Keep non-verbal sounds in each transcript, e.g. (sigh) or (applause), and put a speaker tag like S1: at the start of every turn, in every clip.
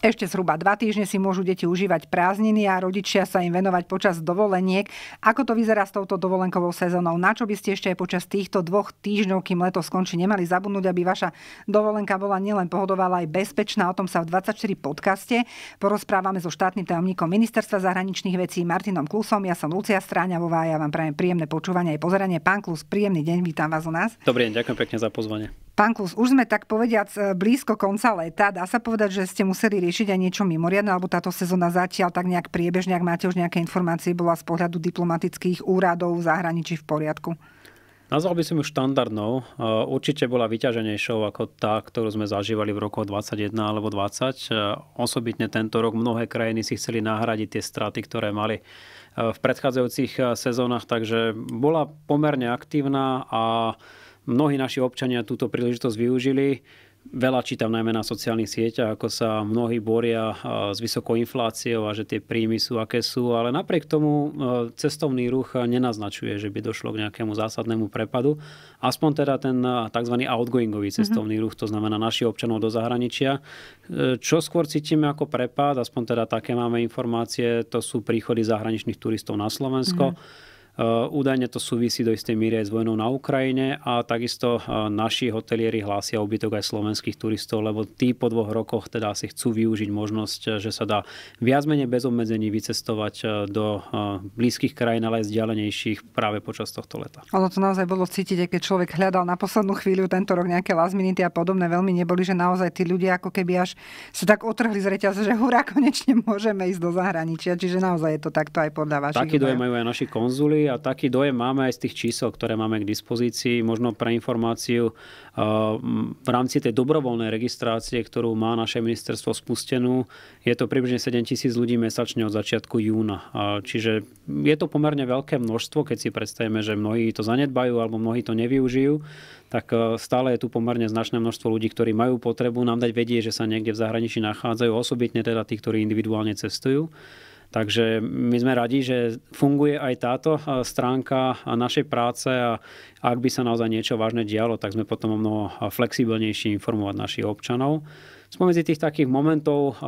S1: Ešte zhruba dva týždne si môžu deti užívať prázdniny a rodičia sa im venovať počas dovoleniek. Ako to vyzerá s touto dovolenkovou sezónou? Na čo by ste ešte aj počas týchto dvoch týždňov, kým leto skončí, nemali zabudnúť, aby vaša dovolenka bola nielen pohodová, ale aj bezpečná? O tom sa v 24 podcaste porozprávame so štátnym tajomníkom Ministerstva zahraničných vecí Martinom Klusom. Ja som Lucia Stráňavová a ja vám prajem príjemné počúvanie aj pozeranie. Pán Klus, príjemný deň, vítam vás u nás.
S2: Dobrý deň, ďakujem pekne za pozvanie.
S1: Pán Klus, už sme tak povediac e, blízko konca leta. Dá sa povedať, že ste museli riešiť aj niečo mimoriadne, alebo táto sezóna zatiaľ tak nejak priebežne, ak máte už nejaké informácie, bola z pohľadu diplomatických úradov v zahraničí v poriadku?
S2: Nazval by som ju štandardnou. E, určite bola vyťaženejšou ako tá, ktorú sme zažívali v roku 2021 alebo 2020. E, osobitne tento rok mnohé krajiny si chceli nahradiť tie straty, ktoré mali v predchádzajúcich sezónach, takže bola pomerne aktívna a Mnohí naši občania túto príležitosť využili. Veľa čítam najmä na sociálnych sieťach, ako sa mnohí boria s vysokou infláciou a že tie príjmy sú aké sú, ale napriek tomu e, cestovný ruch nenaznačuje, že by došlo k nejakému zásadnému prepadu. Aspoň teda ten e, tzv. outgoingový mhm. cestovný ruch, to znamená našich občanov do zahraničia. E, čo skôr cítime ako prepad, aspoň teda také máme informácie, to sú príchody zahraničných turistov na Slovensko. Mm-hmm Eh, údajne to súvisí do istej míry aj s vojnou na Ukrajine a takisto eh, naši hotelieri hlásia obytok aj slovenských turistov, lebo tí po dvoch rokoch teda si chcú využiť možnosť, eh, že sa dá viac menej bez obmedzení vycestovať do blízkych krajín, ale aj vzdialenejších práve počas tohto
S1: leta. Ono to naozaj bolo cítiť, keď človek hľadal na poslednú chvíľu tento rok nejaké last a podobné, veľmi neboli, že naozaj tí ľudia ako keby až sa tak otrhli z reťaza, že hurá, konečne môžeme ísť do zahraničia. Čiže naozaj je to takto aj podľa vašich. Taký dojem
S2: majú aj naši konzuli a taký dojem máme aj z tých čísel, ktoré máme k dispozícii. Možno pre informáciu uh, v rámci tej dobrovoľnej registrácie, ktorú má naše ministerstvo spustenú, je to približne 7 tisíc ľudí mesačne od začiatku júna. Čiže je to pomerne veľké množstvo, keď si predstavíme, že mnohí to zanedbajú alebo mnohí to nevyužijú tak uh, stále je tu pomerne značné množstvo ľudí, ktorí majú potrebu nám dať vedieť, že sa niekde v zahraničí nachádzajú, osobitne teda tí, ktorí individuálne cestujú. Takže my sme radi, že funguje aj táto stránka našej práce a ak by sa naozaj niečo vážne dialo, tak sme potom o mnoho flexibilnejší informovať našich občanov. Spomedzi tých takých momentov,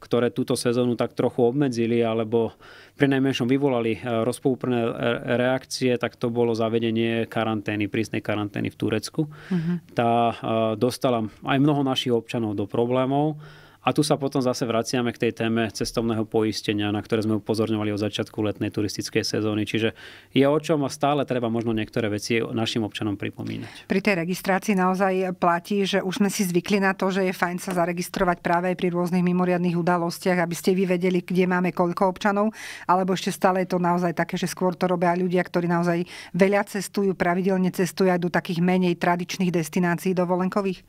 S2: ktoré túto sezónu tak trochu obmedzili alebo pri najmenšom vyvolali e, rozpúprné e, reakcie, tak to bolo zavedenie karantény, prísnej karantény v Turecku. Uh-huh. Tá dostala aj mnoho našich občanov do problémov a tu sa potom zase vraciame k tej téme cestovného poistenia, na ktoré sme upozorňovali od začiatku letnej turistickej sezóny. Čiže je o čom a stále treba možno niektoré veci našim občanom pripomínať.
S1: Pri tej registrácii naozaj platí, že už sme si zvykli na to, že je fajn sa zaregistrovať práve aj pri rôznych mimoriadných udalostiach, aby ste vyvedeli, kde máme koľko občanov, alebo ešte stále je to naozaj také, že skôr to robia ľudia, ktorí naozaj veľa cestujú, pravidelne cestujú aj do takých menej tradičných destinácií dovolenkových?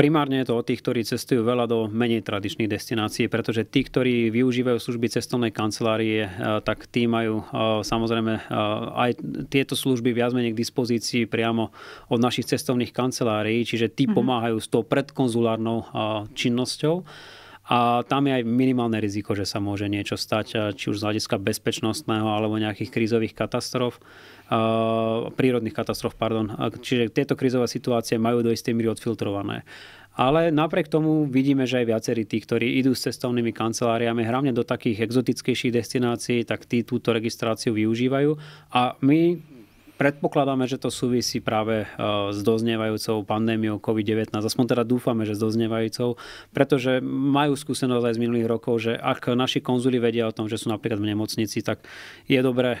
S2: Primárne je to o tých, ktorí cestujú veľa do menej tradičných destinácií, pretože tí, ktorí využívajú služby cestovnej kancelárie, eh, tak tí majú eh, samozrejme eh, aj tieto služby viac menej k dispozícii priamo od našich cestovných kancelárií, čiže tí mm-hmm. pomáhajú s tou predkonzulárnou činnosťou a tam je aj minimálne riziko, že sa môže niečo stať, či už z hľadiska bezpečnostného alebo nejakých krízových katastrof, prírodných katastrof, pardon. Čiže tieto krízové situácie majú do istej míry odfiltrované. Ale napriek tomu vidíme, že aj viacerí tí, ktorí idú s cestovnými kanceláriami hlavne do takých exotickejších destinácií, tak tí túto registráciu využívajú. A my Predpokladáme, že to súvisí práve e, s doznievajúcou pandémiou COVID-19, aspoň teda dúfame, že s doznievajúcou, pretože majú skúsenosť aj z minulých rokov, že ak naši konzuli vedia o tom, že sú napríklad v nemocnici, tak je dobré, e,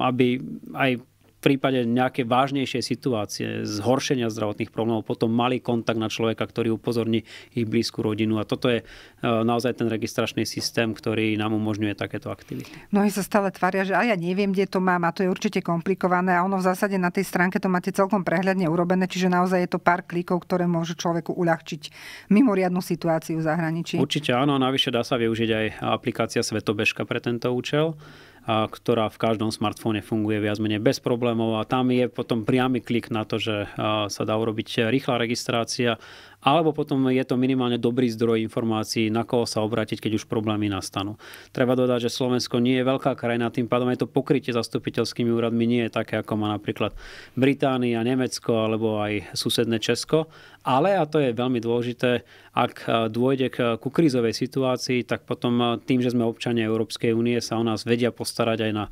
S2: aby aj prípade nejaké vážnejšie situácie, zhoršenia zdravotných problémov, potom malý kontakt na človeka, ktorý upozorní ich blízku rodinu. A toto je e, naozaj ten registračný systém, ktorý nám umožňuje takéto aktivity.
S1: Mnohí sa stále tvária, že a ja neviem, kde to mám a to je určite komplikované a ono v zásade na tej stránke to máte celkom prehľadne urobené, čiže naozaj je to pár klikov, ktoré môžu človeku uľahčiť mimoriadnu situáciu v zahraničí.
S2: Určite áno, a navyše dá sa využiť aj aplikácia Svetobežka pre tento účel ktorá v každom smartfóne funguje viac menej bez problémov a tam je potom priamy klik na to, že sa dá urobiť rýchla registrácia alebo potom je to minimálne dobrý zdroj informácií, na koho sa obrátiť, keď už problémy nastanú. Treba dodať, že Slovensko nie je veľká krajina, tým pádom aj to pokrytie zastupiteľskými úradmi nie je také, ako má napríklad Británia, Nemecko alebo aj susedné Česko. Ale, a to je veľmi dôležité, ak e, dôjde ku krízovej situácii, tak potom e, tým, že sme občania Európskej únie, sa o nás vedia postarať aj na e,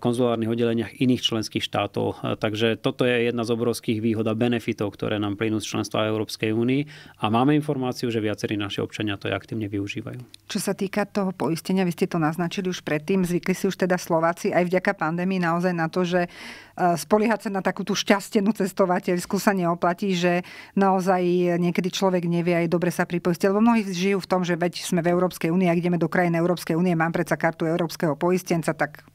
S2: konzulárnych oddeleniach iných členských štátov. Takže toto je jedna z obrovských výhod a benefitov, ktoré nám plynú z členstva Európskej únie robí a máme informáciu, že viacerí naši občania to aj aktívne využívajú.
S1: Čo sa týka toho poistenia, vy ste to naznačili už predtým, zvykli si už teda Slováci aj vďaka pandémii naozaj na to, že e, spoliehať sa na takú tú šťastenú cestovateľskú sa neoplatí, že naozaj niekedy človek nevie aj dobre sa pripoistiť. Lebo mnohí žijú v tom, že veď sme v Európskej únii, a ideme do krajiny Európskej únie, mám predsa kartu Európskeho poistenca, tak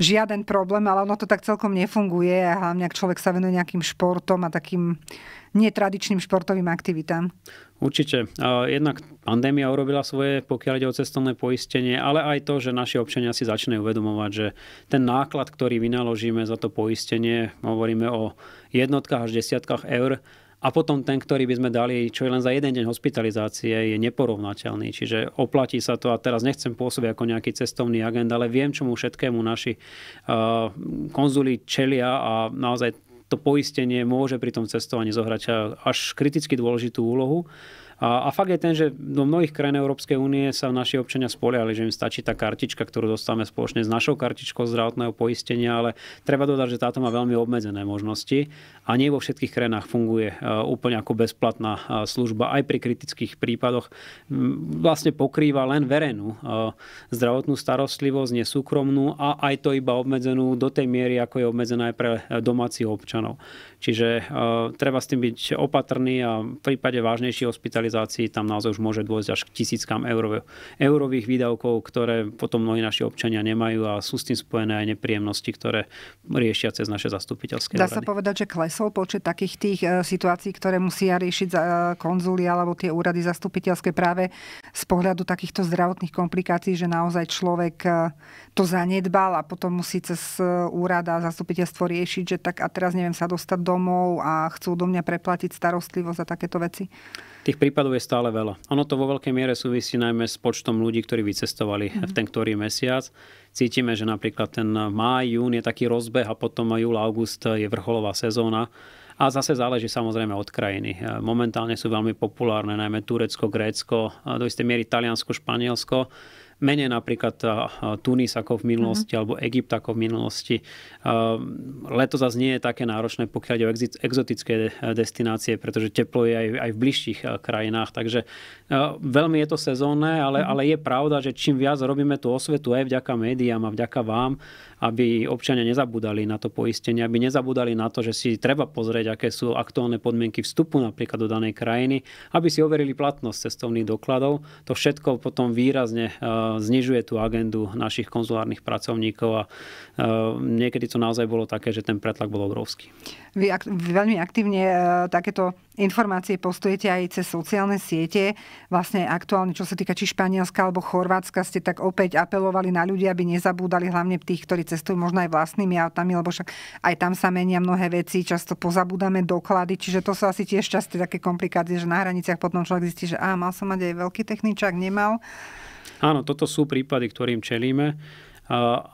S1: žiaden problém, ale ono to tak celkom nefunguje a hlavne ak človek sa venuje nejakým športom a takým netradičným športovým aktivitám.
S2: Určite. Jednak pandémia urobila svoje, pokiaľ ide o cestovné poistenie, ale aj to, že naši občania si začnú uvedomovať, že ten náklad, ktorý vynaložíme za to poistenie, hovoríme o jednotkách až desiatkách eur, a potom ten, ktorý by sme dali, čo je len za jeden deň hospitalizácie, je neporovnateľný. Čiže oplatí sa to a teraz nechcem pôsobiť ako nejaký cestovný agent, ale viem, čomu všetkému naši uh, konzuli čelia a naozaj to poistenie môže pri tom cestovaní zohrať uh, až kriticky dôležitú úlohu. Uh, a, a fakt je ten, že do mnohých krajín Európskej únie sa naši občania spoliali, že im stačí tá kartička, ktorú dostávame spoločne s našou kartičkou zdravotného poistenia, ale treba dodať, že táto má veľmi obmedzené možnosti a nie vo všetkých krajinách funguje e, úplne ako bezplatná e, služba aj pri kritických prípadoch. Vlastne pokrýva len verejnú e, zdravotnú starostlivosť, nesúkromnú súkromnú a aj to iba obmedzenú do tej miery, ako je obmedzená aj pre domácich občanov. Čiže treba s tým byť opatrný a v prípade vážnejších hospitalizácií digitalizácii tam naozaj už môže dôjsť až k tisíckam eur, eurových výdavkov, ktoré potom mnohí naši občania nemajú a sú s tým spojené aj nepríjemnosti, ktoré riešia cez naše zastupiteľské Dá rady. sa
S1: povedať, že klesol počet takých tých e, situácií, ktoré musia riešiť e, konzulia alebo tie úrady zastupiteľské práve z pohľadu takýchto zdravotných komplikácií, že naozaj človek e, to zanedbal a potom musí cez úrad a zastupiteľstvo riešiť, že tak a teraz neviem sa dostať domov a chcú do mňa preplatiť starostlivosť a takéto veci?
S2: Tých prípadov je stále veľa. Ono to vo veľkej miere súvisí najmä s počtom ľudí, ktorí vycestovali mm-hmm. v ten ktorý mesiac. Cítime, že napríklad ten máj, jún je taký rozbeh a potom júl, august je vrcholová sezóna. A zase záleží samozrejme od krajiny. Momentálne sú veľmi populárne najmä Turecko, Grécko, do istej miery Taliansko, Španielsko menej napríklad Tunis ako v minulosti, uh-huh. alebo Egypt ako v minulosti. Leto zase nie je také náročné, pokiaľ ide o exotické destinácie, pretože teplo je aj, aj v bližších krajinách, takže veľmi je to sezónne, ale, uh-huh. ale je pravda, že čím viac robíme tú osvetu aj vďaka médiám a vďaka vám, aby občania nezabudali na to poistenie, aby nezabudali na to, že si treba pozrieť, aké sú aktuálne podmienky vstupu napríklad do danej krajiny, aby si overili platnosť cestovných dokladov. To všetko potom výrazne znižuje tú agendu našich konzulárnych pracovníkov a e, niekedy to naozaj bolo také, že ten pretlak bol obrovský.
S1: Vy ak- veľmi aktívne e, takéto informácie postujete aj cez sociálne siete. Vlastne aktuálne, čo sa týka či Španielska alebo Chorvátska, ste tak opäť apelovali na ľudia, aby nezabúdali hlavne tých, ktorí cestujú možno aj vlastnými autami, lebo však aj tam sa menia mnohé veci, často pozabúdame doklady, čiže to sú asi tiež časté také komplikácie, že na hraniciach potom človek zistí, že á, mal som mať aj veľký techničák, nemal.
S2: Áno, toto sú prípady, ktorým čelíme.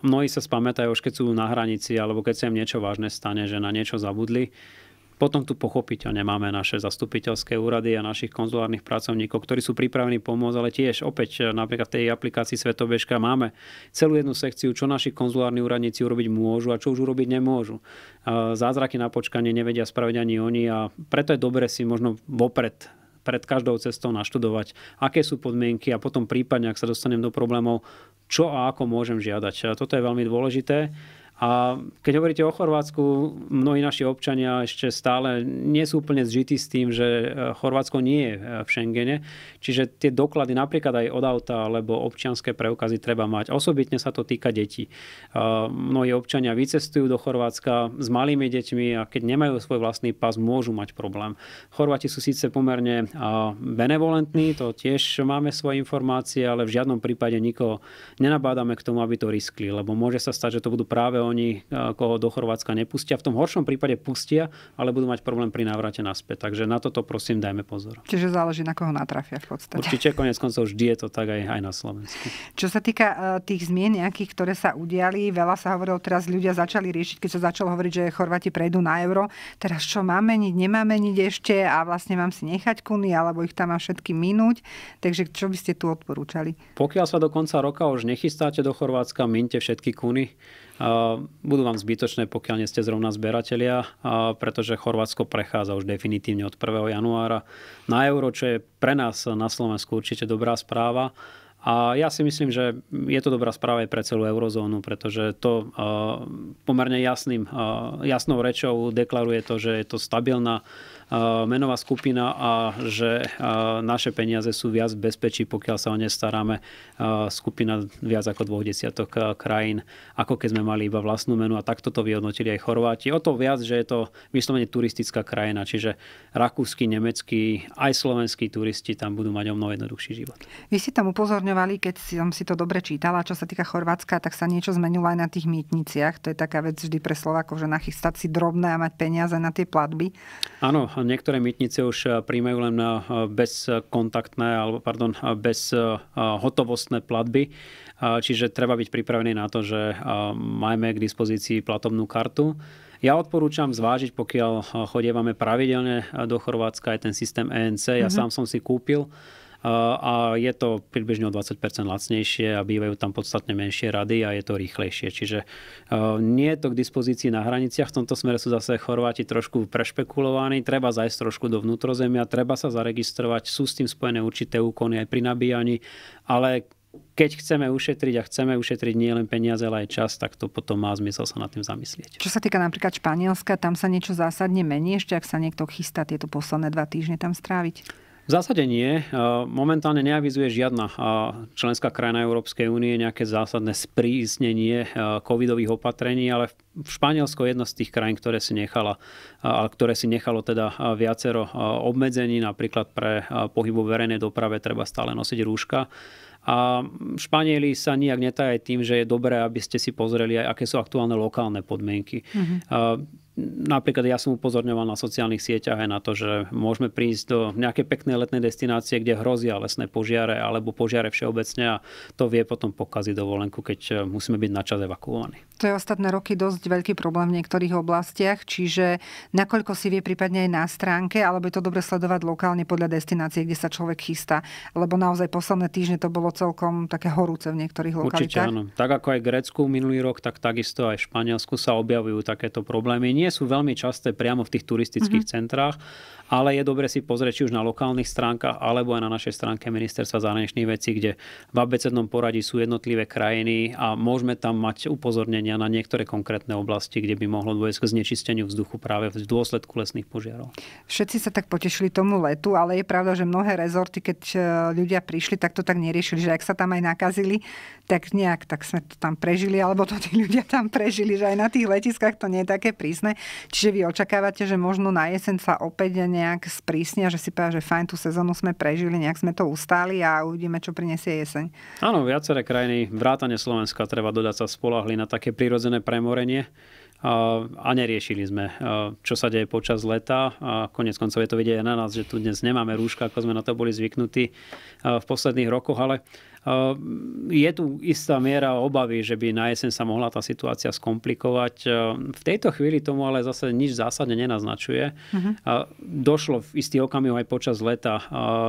S2: mnohí sa spamätajú už keď sú na hranici alebo keď sa im niečo vážne stane, že na niečo zabudli. Potom tu pochopiteľne máme naše zastupiteľské úrady a našich konzulárnych pracovníkov, ktorí sú pripravení pomôcť, ale tiež opäť e, napríklad v tej aplikácii Svetobežka máme celú jednu sekciu, čo naši konzulárni úradníci urobiť môžu a čo už urobiť nemôžu. Zázraky na počkanie nevedia spraviť ani oni a preto je dobre si možno vopred pred každou cestou naštudovať, aké sú podmienky a potom prípadne, ak sa dostanem do problémov, čo a ako môžem žiadať. A toto je veľmi dôležité. A keď hovoríte o Chorvátsku, mnohí naši občania ešte stále nie sú úplne zžití s tým, že e, Chorvátsko nie je e, v Schengene. Čiže tie doklady napríklad aj od auta alebo občianské preukazy treba mať. Osobitne sa to týka detí. E, mnohí občania vycestujú do Chorvátska s malými deťmi a keď nemajú svoj vlastný pas môžu mať problém. Chorváti sú síce pomerne benevolentní, to tiež máme svoje informácie, ale v žiadnom prípade nikoho nenabádame k tomu, aby to riskli, lebo môže sa stať, že to budú práve oni koho do Chorvátska nepustia. V tom horšom prípade pustia, ale budú mať problém pri návrate naspäť. Takže na toto prosím dajme pozor.
S1: Čiže záleží na koho natrafia v podstate.
S2: Určite konec koncov vždy je to tak aj, aj na Slovensku.
S1: Čo sa týka e, tých zmien nejakých, ktoré sa udiali, veľa sa hovorilo teraz, ľudia začali riešiť, keď sa začalo hovoriť, že Chorváti prejdú na euro. Teraz čo máme, meniť, nemáme meniť ešte a vlastne mám si nechať kuny alebo ich tam mám všetky minúť. Takže čo by ste tu odporúčali?
S2: Pokiaľ sa do konca roka už nechystáte do Chorvátska, minte všetky kuny budú vám zbytočné, pokiaľ nie ste zrovna zberatelia, pretože Chorvátsko prechádza už definitívne od 1. januára na euro, čo je pre nás na Slovensku určite dobrá správa. A ja si myslím, že je to dobrá správa aj pre celú eurozónu, pretože to pomerne jasným, jasnou rečou deklaruje to, že je to stabilná menová skupina a že naše peniaze sú viac v bezpečí, pokiaľ sa o ne staráme skupina viac ako dvoch desiatok krajín, ako keď sme mali iba vlastnú menu a takto to vyhodnotili aj Chorváti. O to viac, že je to vyslovene turistická krajina, čiže rakúsky, nemecký, aj slovenskí turisti tam budú mať o mnoho jednoduchší život.
S1: Vy ste tam upozorňovali, keď som si to dobre čítala, čo sa týka Chorvátska, tak sa niečo zmenilo aj na tých mýtniciach. To je taká vec vždy pre Slovákov, že nachystať si drobné a mať peniaze na tie platby.
S2: Áno, Niektoré mytnice už eh, príjmajú len eh, bezkontaktné alebo pardon, eh, bez hotovostné platby. Čiže treba byť pripravený na to, že máme k dispozícii platobnú kartu. Ja odporúčam zvážiť, pokiaľ chodievame pravidelne do Chorvátska aj ten systém ENC. Ja mm-hmm. sám som si kúpil a je to približne o 20% lacnejšie a bývajú tam podstatne menšie rady a je to rýchlejšie. Čiže e, nie je to k dispozícii na hraniciach. V tomto smere sú zase Chorváti trošku prešpekulovaní. Treba zajsť trošku do vnútrozemia, treba sa zaregistrovať. Sú s tým spojené určité úkony aj pri nabíjaní, ale keď chceme ušetriť a chceme ušetriť nie len peniaze, ale aj čas, tak to potom má zmysel sa nad tým zamyslieť.
S1: Čo sa týka napríklad Španielska, tam sa niečo zásadne mení, ešte ak sa niekto chystá tieto posledné dva týždne tam stráviť?
S2: V zásade nie. E, momentálne neavizuje žiadna e, členská krajina Európskej únie nejaké zásadné sprísnenie e, covidových opatrení, ale v Španielsko je jedna z tých krajín, ktoré si, nechala, ktoré si nechalo teda viacero obmedzení, napríklad pre pohyb vo verejnej doprave treba stále nosiť rúška. A Španieli sa nijak aj tým, že je dobré, aby ste si pozreli, aj aké sú aktuálne lokálne podmienky. Mm-hmm. Napríklad ja som upozorňoval na sociálnych sieťach aj na to, že môžeme prísť do nejakej peknej letnej destinácie, kde hrozia lesné požiare alebo požiare všeobecne a to vie potom pokaziť dovolenku, keď e, musíme byť načas evakuovaní.
S1: To je ostatné roky dosť veľký problém v niektorých oblastiach, čiže nakoľko si vie prípadne aj na stránke, alebo je to dobre sledovať lokálne podľa destinácie, kde sa človek chystá, lebo naozaj posledné týždne to bolo celkom také horúce v niektorých lokalitách. Určite áno.
S2: Tak ako aj Grécku minulý rok, tak takisto aj v Španielsku sa objavujú takéto problémy. Nie sú veľmi časté priamo v tých turistických mm-hmm. centrách ale je dobre si pozrieť či už na lokálnych stránkach alebo aj na našej stránke Ministerstva zahraničných vecí, kde v abecednom poradí sú jednotlivé krajiny a môžeme tam mať upozornenia na niektoré konkrétne oblasti, kde by mohlo dôjsť k znečisteniu vzduchu práve v dôsledku lesných požiarov.
S1: Všetci sa tak potešili tomu letu, ale je pravda, že mnohé rezorty, keď e, ľudia prišli, tak to tak neriešili, že ak sa tam aj nakazili, tak nejak tak sme to tam prežili, alebo to tí ľudia tam prežili, že aj na tých letiskách to nie je také prísne. Čiže vy očakávate, že možno na jeseň sa opäť ne nejak sprísnia, že si povedia, že fajn, tú sezónu sme prežili, nejak sme to ustáli a uvidíme, čo prinesie jeseň.
S2: Áno, viaceré krajiny, vrátane Slovenska, treba dodať sa spolahli na také prirodzené premorenie a neriešili sme, čo sa deje počas leta. A konec koncov je to vidieť na nás, že tu dnes nemáme rúška, ako sme na to boli zvyknutí v posledných rokoch, ale je tu istá miera obavy, že by na jeseň sa mohla tá situácia skomplikovať. E, v tejto chvíli tomu ale zase nič zásadne nenaznačuje. Uh-huh. Došlo v istý okamih aj počas leta e,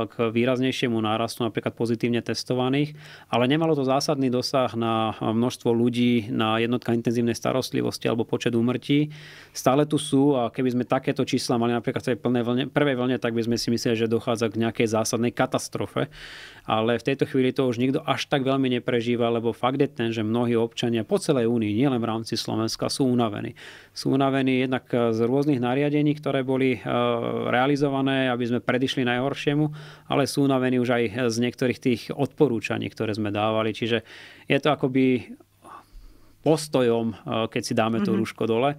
S2: k výraznejšiemu nárastu napríklad pozitívne testovaných, ale nemalo to zásadný dosah na e, množstvo ľudí na jednotka intenzívnej starostlivosti alebo počet úmrtí. Stále tu sú a keby sme takéto čísla mali napríklad v tej plnej vlne, prvej vlne, tak by sme si mysleli, že dochádza k nejakej zásadnej katastrofe ale v tejto chvíli to už nikto až tak veľmi neprežíva, lebo fakt je ten, že mnohí občania po celej únii, nielen v rámci Slovenska, sú unavení. Sú unavení jednak eh, z rôznych nariadení, ktoré boli eh, realizované, aby sme predišli najhoršiemu, ale sú unavení už aj z niektorých tých odporúčaní, ktoré sme dávali. Čiže je to akoby postojom, eh, keď si dáme to mm-hmm. rúško dole.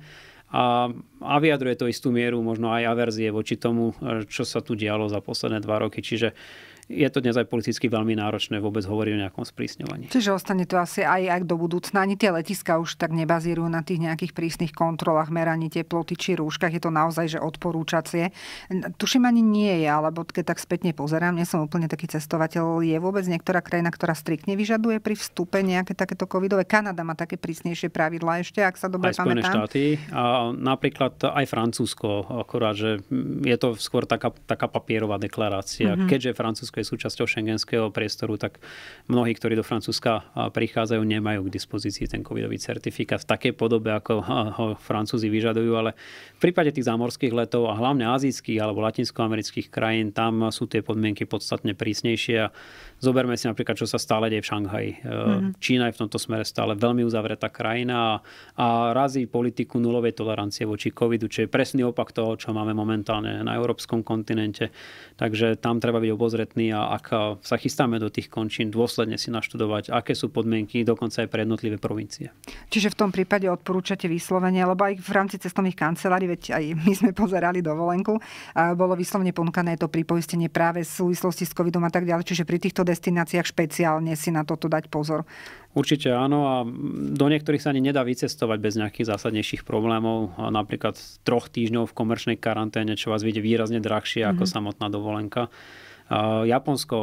S2: A, a vyjadruje to istú mieru možno aj averzie voči tomu, čo sa tu dialo za posledné dva roky. Čiže uh, je to dnes aj politicky veľmi náročné vôbec hovoriť o nejakom sprísňovaní.
S1: Čiže ostane to asi aj, aj do budúcna. Ani tie letiska už tak nebazírujú na tých nejakých prísnych kontrolách, meraní teploty či rúškach. Je to naozaj, že odporúčacie. Tuším ani nie je, alebo keď tak spätne pozerám, nie som úplne taký cestovateľ. Je vôbec niektorá krajina, ktorá striktne vyžaduje pri vstupe nejaké takéto covidové? Kanada má také prísnejšie pravidlá ešte, ak sa dobre aj pamätám.
S2: štáty a napríklad aj Francúzsko, akorát, že je to skôr taká, taká papierová deklarácia. Mm-hmm. Keďže Francúzsko Francúzsko je súčasťou šengenského priestoru, tak mnohí, ktorí do Francúzska prichádzajú, nemajú k dispozícii ten covidový certifikát v takej podobe, ako ho Francúzi vyžadujú, ale v prípade tých zámorských letov a hlavne azijských alebo latinskoamerických krajín, tam sú tie podmienky podstatne prísnejšie a Zoberme si napríklad, čo sa stále deje v Šanghaji. Mm-hmm. Čína je v tomto smere stále veľmi uzavretá krajina a razí politiku nulovej tolerancie voči covidu, čo je presný opak toho, čo máme momentálne na európskom kontinente. Takže tam treba byť obozretný a ak sa chystáme do tých končín, dôsledne si naštudovať, aké sú podmienky, dokonca aj pre jednotlivé provincie.
S1: Čiže v tom prípade odporúčate vyslovenie, lebo aj v rámci cestovných kancelárií, veď aj my sme pozerali dovolenku, bolo vyslovne ponúkané to pripoistenie práve v súvislosti s covidom a tak ďalej. Čiže pri týchto destináciách špeciálne si na toto dať pozor?
S2: Určite áno a do niektorých sa ani nedá vycestovať bez nejakých zásadnejších problémov. Napríklad troch týždňov v komerčnej karanténe, čo vás vyjde výrazne drahšie mm-hmm. ako mhm. samotná dovolenka. Japonsko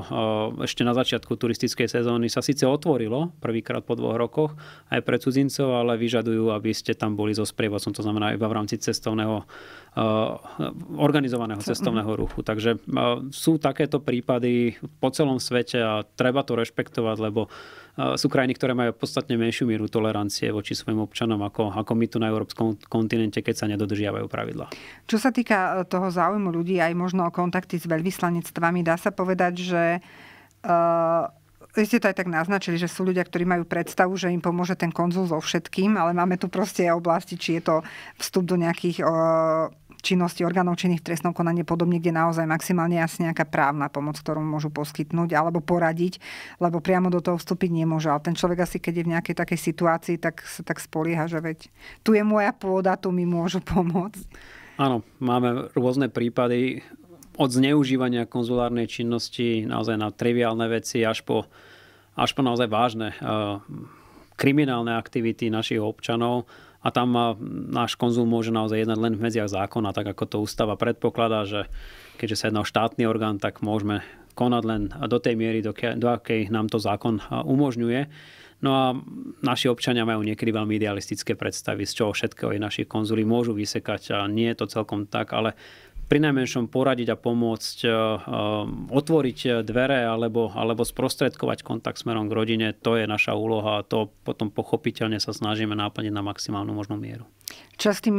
S2: ešte na začiatku turistickej sezóny sa síce otvorilo prvýkrát po dvoch rokoch aj pre cudzincov, ale vyžadujú, aby ste tam boli so sprievodcom, to znamená iba v rámci cestovného organizovaného cestovného ruchu. Takže sú takéto prípady po celom svete a treba to rešpektovať, lebo Eh, sú krajiny, ktoré majú podstatne menšiu mieru tolerancie voči svojim občanom ako, ako my tu na európskom kontinente, keď sa nedodržiavajú pravidla.
S1: Čo sa týka eh, toho záujmu ľudí, aj možno o kontakty s veľvyslanectvami, dá sa povedať, že uh, vy ste to aj tak naznačili, že sú ľudia, ktorí majú predstavu, že im pomôže ten konzul so všetkým, ale máme tu proste aj oblasti, či je to vstup do nejakých činnosti orgánov činných trestnom konaní podobne, kde naozaj maximálne asi nejaká právna pomoc, ktorú môžu poskytnúť alebo poradiť, lebo priamo do toho vstúpiť nemôže. Ale ten človek asi, keď je v nejakej takej situácii, tak sa tak spolieha, že veď tu je moja pôda, tu mi môžu (laughs) pomôcť.
S2: Áno, máme rôzne prípady od zneužívania konzulárnej činnosti naozaj na triviálne veci až po, až po naozaj vážne eh, kriminálne aktivity našich občanov a tam náš konzul môže naozaj jednať len v medziach zákona, tak ako to ústava predpokladá, že keďže sa jedná o štátny orgán, tak môžeme konať len do tej miery, do, ke, do akej nám to zákon umožňuje. No a naši občania majú niekedy veľmi idealistické predstavy, z čoho všetkého aj naši konzuli môžu vysekať a nie je to celkom tak, ale pri najmenšom poradiť a pomôcť e, e, otvoriť e, dvere alebo, alebo sprostredkovať kontakt smerom k rodine, to je naša úloha a to potom pochopiteľne sa snažíme náplniť na maximálnu možnú mieru.
S1: Častým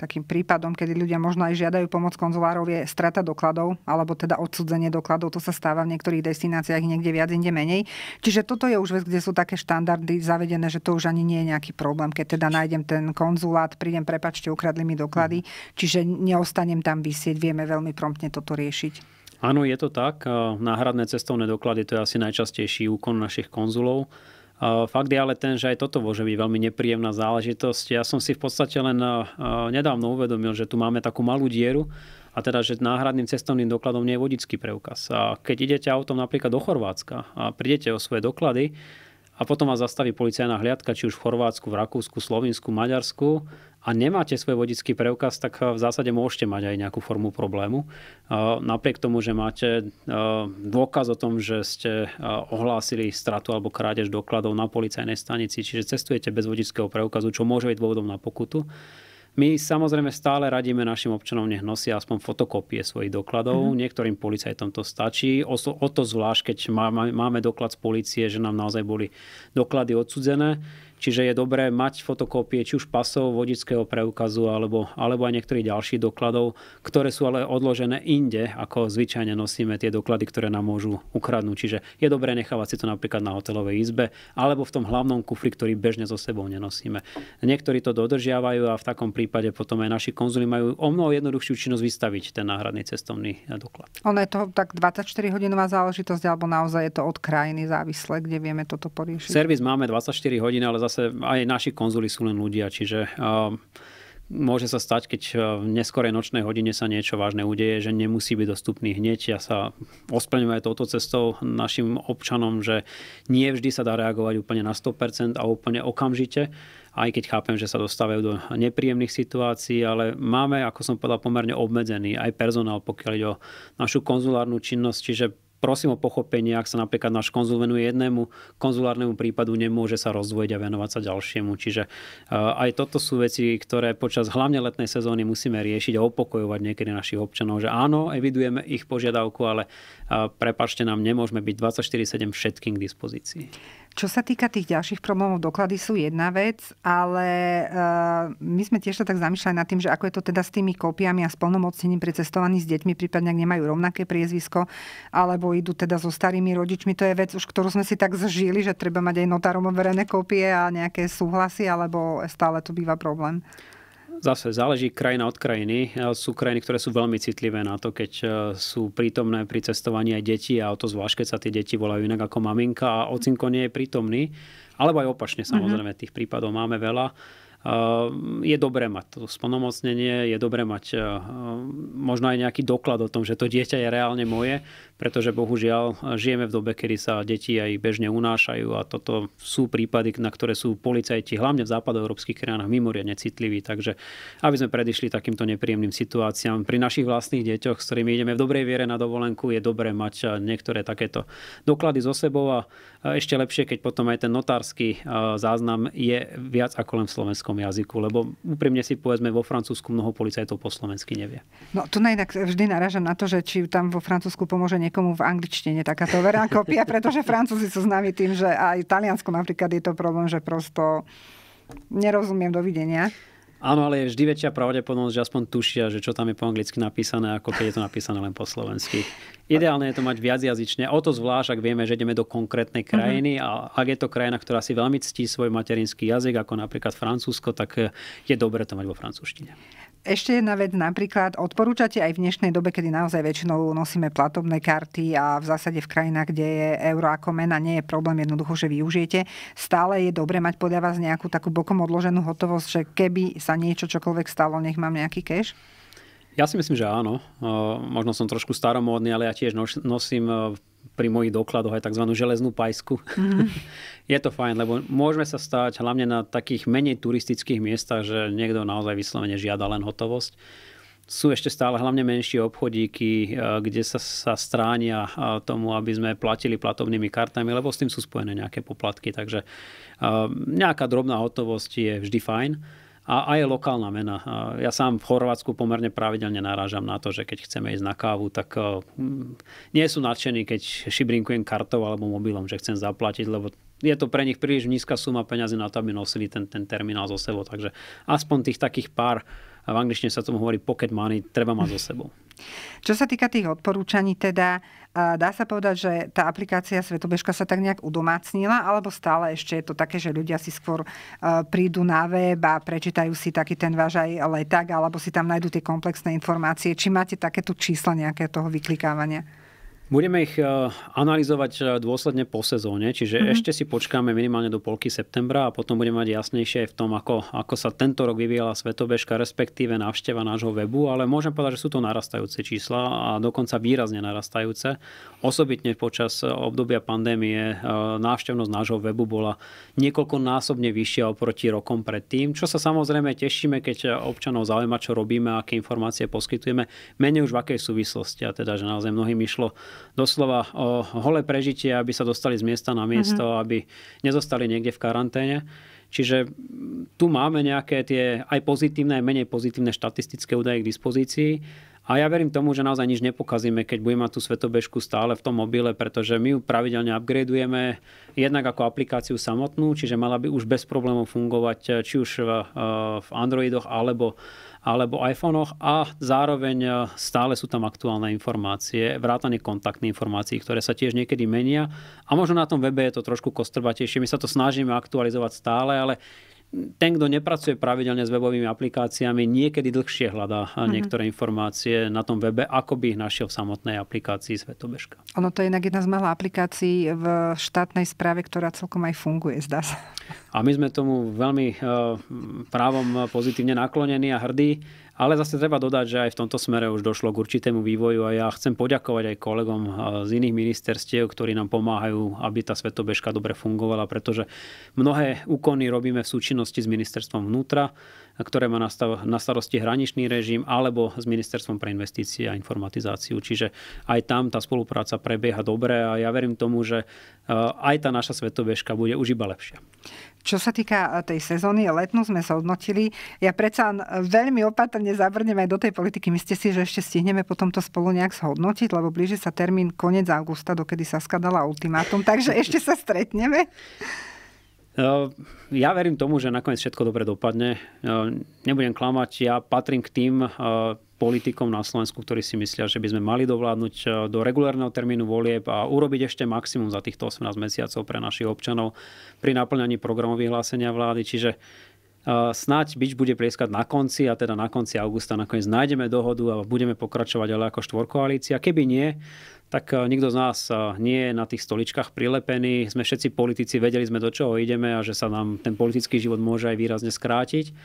S1: takým prípadom, kedy ľudia možno aj žiadajú pomoc konzulárov, je strata dokladov, alebo teda odsudzenie dokladov. To sa stáva v niektorých destináciách niekde viac, inde menej. Čiže toto je už vec, kde sú také štandardy zavedené, že to už ani nie je nejaký problém. Keď teda nájdem ten konzulát, prídem, prepačte, ukradli mi doklady, mhm. čiže neostanem tam vysieť, vieme veľmi promptne toto riešiť.
S2: Áno, je to tak. Náhradné cestovné doklady to je asi najčastejší úkon našich konzulov. Fakt je ale ten, že aj toto môže byť veľmi nepríjemná záležitosť. Ja som si v podstate len nedávno uvedomil, že tu máme takú malú dieru, a teda, že náhradným cestovným dokladom nie je vodický preukaz. A keď idete autom napríklad do Chorvátska a prídete o svoje doklady, a potom vás zastaví policajná hliadka, či už v Chorvátsku, v Rakúsku, Slovensku, Maďarsku a nemáte svoj vodický preukaz, tak eh, v zásade môžete mať aj nejakú formu problému. Eh, napriek tomu, že máte eh, dôkaz o tom, že ste ohlásili stratu alebo krádež dokladov na policajnej stanici, čiže cestujete bez vodického preukazu, čo môže byť dôvodom na pokutu, my samozrejme stále radíme našim občanom, nech nosia aspoň fotokópie svojich dokladov. Mm-hmm. Niektorým policajtom to stačí. O, o to zvlášť, keď máme, máme doklad z policie, že nám naozaj boli doklady odsudzené. mm Čiže je dobré mať fotokópie či už pasov, vodického preukazu alebo, alebo aj niektorých ďalších dokladov, ktoré sú ale odložené inde, ako zvyčajne nosíme tie doklady, ktoré nám môžu ukradnúť. Čiže je dobré nechávať si to napríklad na hotelovej izbe alebo v tom hlavnom kufri, ktorý bežne so sebou nenosíme. Niektorí to dodržiavajú a v takom prípade potom aj naši konzuli majú o mnoho jednoduchšiu činnosť vystaviť ten náhradný cestovný doklad.
S1: Ono je to tak 24-hodinová záležitosť, alebo naozaj je to od krajiny závislé, kde vieme toto poriešiť? Servis
S2: máme 24 hodín, ale za zase aj naši konzuli sú len ľudia, čiže um, môže sa stať, keď uh, v neskorej nočnej hodine sa niečo vážne udeje, že nemusí byť dostupný hneď. Ja sa osplňujem aj touto cestou našim občanom, že nie vždy sa dá reagovať úplne na 100% a úplne okamžite, aj keď chápem, že sa dostávajú do nepríjemných situácií, ale máme, ako som povedal, pomerne obmedzený aj personál, pokiaľ ide o našu konzulárnu činnosť, čiže prosím o pochopenie, ak sa napríklad náš konzul venuje jednému konzulárnemu prípadu, nemôže sa rozdvojiť a venovať sa ďalšiemu. Čiže eh, aj toto sú veci, ktoré počas hlavne letnej sezóny musíme riešiť a opokojovať niekedy našich občanov, že áno, evidujeme ich požiadavku, ale eh, prepačte nám, nemôžeme byť 24-7 všetkým k dispozícii.
S1: Čo sa týka tých ďalších problémov, doklady sú jedna vec, ale eh, my sme tiež sa tak zamýšľali nad tým, že ako je to teda s tými kópiami a splnomocnením pre cestovaní s deťmi, prípadne ak nemajú rovnaké priezvisko, alebo idú teda so starými rodičmi. To je vec, už ktorú sme si tak zžili, že treba mať aj notárom overené kópie a nejaké súhlasy, alebo stále to býva problém.
S2: Zase záleží krajina od krajiny. E, sú krajiny, ktoré sú veľmi citlivé na to, keď e, sú prítomné pri cestovaní aj deti a o to zvlášť, keď sa tie deti volajú inak ako maminka a ocinko nie je prítomný. Alebo aj opačne mhm. samozrejme, tých prípadov máme veľa. E, je dobré mať to splnomocnenie, je dobré mať možno aj nejaký doklad o tom, že to dieťa je reálne moje, pretože bohužiaľ eh, žijeme v dobe, kedy sa deti aj bežne unášajú a toto sú prípady, na ktoré sú policajti hlavne v západoeurópskych krajinách mimoriadne citliví, takže aby sme predišli takýmto nepríjemným situáciám pri našich vlastných deťoch, s ktorými ideme v dobrej viere na dovolenku, je dobré mať eh, niektoré takéto doklady so sebou a eh, ešte lepšie, keď potom aj ten notársky záznam je viac ako len v slovenskom jazyku, lebo úprimne si povedzme vo Francúzsku mnoho policajtov po slovensky nevie.
S1: No tu najnak vždy naražam na to, že či tam vo Francúzsku pomôže niekomu v angličtine takáto verná (laughs) kopia, pretože Francúzi sú známi tým, že aj Taliansko napríklad je to problém, že prosto nerozumiem dovidenia. Áno, ale
S2: je vždy väčšia pravdepodobnosť, že aspoň tušia, že čo tam je po anglicky napísané, ako keď je to napísané len po slovensky. Ideálne je to mať viacjazyčne, o to zvlášť, ak vieme, že ideme do konkrétnej mhm. krajiny a ak je to krajina, ktorá si veľmi ctí svoj materinský jazyk, ako napríklad Francúzsko, tak je dobre to mať vo francúzštine
S1: ešte jedna vec, napríklad odporúčate aj v dnešnej dobe, kedy naozaj väčšinou nosíme platobné karty a v zásade v krajinách, kde je euro ako mena, nie je problém jednoducho, že využijete. Stále je dobre mať podľa vás nejakú takú bokom odloženú hotovosť, že keby sa niečo čokoľvek stalo, nech mám nejaký cash?
S2: Ja si myslím, že áno. Možno som trošku staromódny, ale ja tiež nosím pri mojich dokladoch aj tzv. železnú pajsku. Mm. (laughs) je to fajn, lebo môžeme sa stať hlavne na takých menej turistických miestach, že niekto naozaj vyslovene žiada len hotovosť. Sú ešte stále hlavne menšie obchodíky, kde sa, sa stránia tomu, aby sme platili platovnými kartami, lebo s tým sú spojené nejaké poplatky, takže nejaká drobná hotovosť je vždy fajn a aj lokálna mena. Ja sám v Chorvátsku pomerne pravidelne narážam na to, že keď chceme ísť na kávu, tak eh, hm, nie sú nadšení, keď šibrinkujem kartou alebo mobilom, že chcem zaplatiť, lebo je to pre nich príliš nízka suma peňazí na to, aby nosili ten, ten terminál so sebou. Takže aspoň tých takých pár, v angličtine sa tomu hovorí pocket money, treba mať so sebou.
S1: Čo sa týka tých odporúčaní, teda dá sa povedať, že tá aplikácia Svetobežka sa tak nejak udomácnila, alebo stále ešte je to také, že ľudia si skôr e, prídu na web a prečítajú si taký ten váš aj leták, alebo si tam nájdú tie komplexné informácie. Či máte takéto čísla nejaké toho vyklikávania?
S2: Budeme ich e, analyzovať e, dôsledne po sezóne, čiže mm-hmm. ešte si počkáme minimálne do polky septembra a potom budeme mať jasnejšie v tom, ako, ako sa tento rok vyvíjala svetobežka, respektíve návšteva nášho webu, ale môžem povedať, že sú to narastajúce čísla a dokonca výrazne narastajúce. Osobitne počas obdobia pandémie e, návštevnosť nášho webu bola niekoľkonásobne vyššia oproti rokom predtým, čo sa samozrejme tešíme, keď občanov zaujíma, čo robíme, aké informácie poskytujeme, menej už v akej súvislosti. A teda, že naozaj mnohým išlo doslova o holé prežitie, aby sa dostali z miesta na miesto, mm-hmm. aby nezostali niekde v karanténe. Čiže tu máme nejaké tie aj pozitívne, aj menej pozitívne štatistické údaje k dispozícii. A ja verím tomu, že naozaj nič nepokazíme, keď budeme mať tú svetobežku stále v tom mobile, pretože my ju pravidelne upgradeujeme jednak ako aplikáciu samotnú, čiže mala by už bez problémov fungovať či už v, e, v Androidoch alebo alebo iPhonech a zároveň e, stále sú tam aktuálne informácie, vrátane kontaktných informácií, ktoré sa tiež niekedy menia a možno na tom webe je to trošku kostrbatejšie. My sa to snažíme aktualizovať stále, ale ten, kto nepracuje pravidelne s webovými aplikáciami, niekedy dlhšie hľadá mm-hmm. niektoré informácie na tom webe, ako by ich našiel v samotnej aplikácii Svetobežka.
S1: Ono to je inak jedna z malých aplikácií v štátnej správe, ktorá celkom aj funguje, zdá sa.
S2: A my sme tomu veľmi eh, právom eh, pozitívne naklonení a hrdí. Ale zase treba dodať, že aj v tomto smere už došlo k určitému vývoju a ja chcem poďakovať aj kolegom eh, z iných ministerstiev, ktorí nám pomáhajú, aby tá svetobežka dobre fungovala, pretože mnohé úkony robíme v súčinnosti s ministerstvom vnútra, ktoré má na starosti hraničný režim alebo s ministerstvom pre investície a informatizáciu. Čiže aj tam tá spolupráca prebieha dobre a ja verím tomu, že eh, aj tá naša svetobežka bude už iba lepšia.
S1: Čo sa týka e, tej sezóny, letnú sme sa odnotili. Ja predsa e, veľmi opatrne zabrnem aj do tej politiky. Myslíte si, že ešte stihneme potom to spolu nejak zhodnotiť, lebo blíži sa termín koniec augusta, dokedy sa skadala ultimátum, takže ešte sa stretneme. E,
S2: ja verím tomu, že nakoniec všetko dobre dopadne. Nebudem klamať, ja patrím k tým politikom na Slovensku, ktorí si myslia, že by sme mali dovládnuť eh, do regulárneho termínu volieb a urobiť ešte maximum za týchto 18 mesiacov pre našich občanov pri naplňaní programov vyhlásenia vlády. Čiže eh, snáď byč bude prieskať na konci a teda na konci augusta nakoniec nájdeme dohodu a budeme pokračovať ale ako štvorkoalícia. Keby nie, tak eh, nikto z nás nie je na tých stoličkách prilepený. Sme všetci politici, vedeli sme do čoho ideme a že sa nám ten politický život môže aj výrazne skrátiť.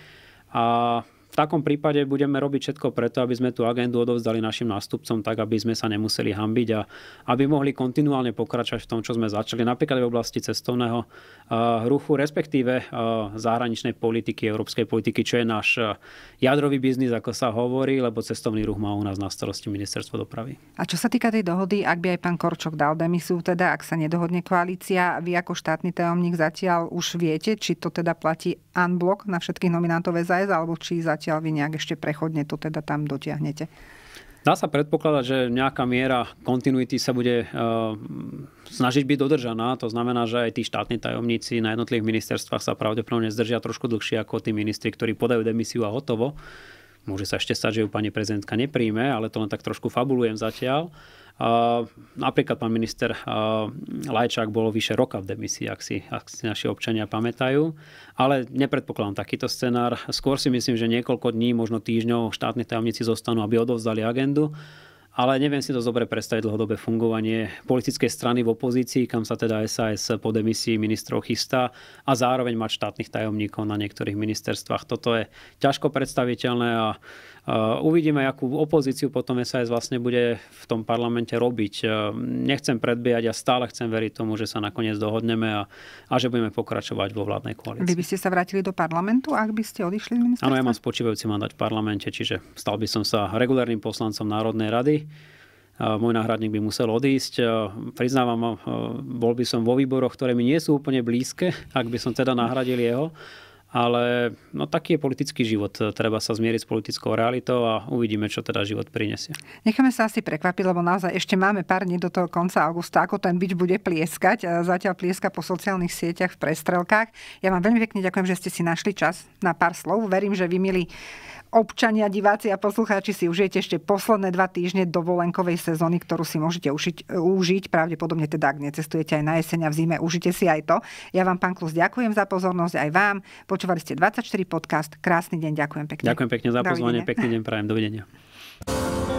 S2: A v takom prípade budeme robiť všetko preto, aby sme tú agendu odovzdali našim nástupcom tak, aby sme sa nemuseli hambiť a aby mohli kontinuálne pokračovať v tom, čo sme začali, napríklad v oblasti cestovného eh, ruchu, respektíve eh, zahraničnej politiky, európskej politiky, čo je náš eh, jadrový biznis, ako sa hovorí, lebo cestovný ruch má u nás na starosti ministerstvo dopravy.
S1: A čo sa týka tej dohody, ak by aj pán Korčok dal demisiu, teda ak sa nedohodne koalícia, vy ako štátny tajomník zatiaľ už viete, či to teda platí unblock na všetkých nominantov SAS, alebo či zatiaľ zatiaľ vy nejak ešte prechodne to teda tam dotiahnete.
S2: Dá sa predpokladať, že nejaká miera kontinuity sa bude uh, snažiť byť dodržaná. To znamená, že aj tí štátni tajomníci na jednotlivých ministerstvách sa pravdepodobne zdržia trošku dlhšie ako tí ministri, ktorí podajú demisiu a hotovo. Môže sa ešte stať, že ju pani prezidentka nepríjme, ale to len tak trošku fabulujem zatiaľ. Eh, napríklad pán minister eh, Lajčák bol vyše roka v demisii, ak si, ak si naši občania pamätajú. Ale nepredpokladám takýto scenár. Skôr si myslím, že niekoľko dní, možno týždňov štátni tajomníci zostanú, aby odovzdali agendu ale neviem si to dobre predstaviť dlhodobé fungovanie politickej strany v opozícii, kam sa teda SAS po demisii ministrov chystá a zároveň mať štátnych tajomníkov na niektorých ministerstvách. Toto je ťažko predstaviteľné a Uh, uvidíme, akú opozíciu potom SAS vlastne bude v tom parlamente robiť. Uh, nechcem predbiehať a stále chcem veriť tomu, že sa nakoniec dohodneme a, a že budeme pokračovať vo vládnej koalícii. Vy
S1: by ste sa vrátili do parlamentu, ak by ste odišli z ministerstva? Áno, ja
S2: mám spočívajúci mandát v parlamente, čiže stal by som sa regulárnym poslancom Národnej rady uh, môj náhradník by musel odísť. Priznávam, bol by som vo výboroch, ktoré mi nie sú úplne blízke, ak by som teda nahradil jeho ale no, taký je politický život. Treba sa zmieriť s politickou realitou a uvidíme, čo teda život prinesie.
S1: Necháme sa asi prekvapiť, lebo naozaj ešte máme pár dní do toho konca augusta, ako ten bič bude plieskať. Zatiaľ plieska po sociálnych sieťach v prestrelkách. Ja vám veľmi pekne ďakujem, že ste si našli čas na pár slov. Verím, že vy, milí občania, diváci a poslucháči, si užijete ešte posledné dva týždne dovolenkovej sezóny, ktorú si môžete užiť, užiť pravdepodobne teda, ak necestujete aj na jeseň a v zime, užite si aj to. Ja vám, pán Klus, ďakujem za pozornosť, aj vám. Poču Počúvali ste 24 podcast. Krásny deň, ďakujem pekne. Ďakujem pekne za pozvanie, pekný
S2: deň prajem. Dovidenia.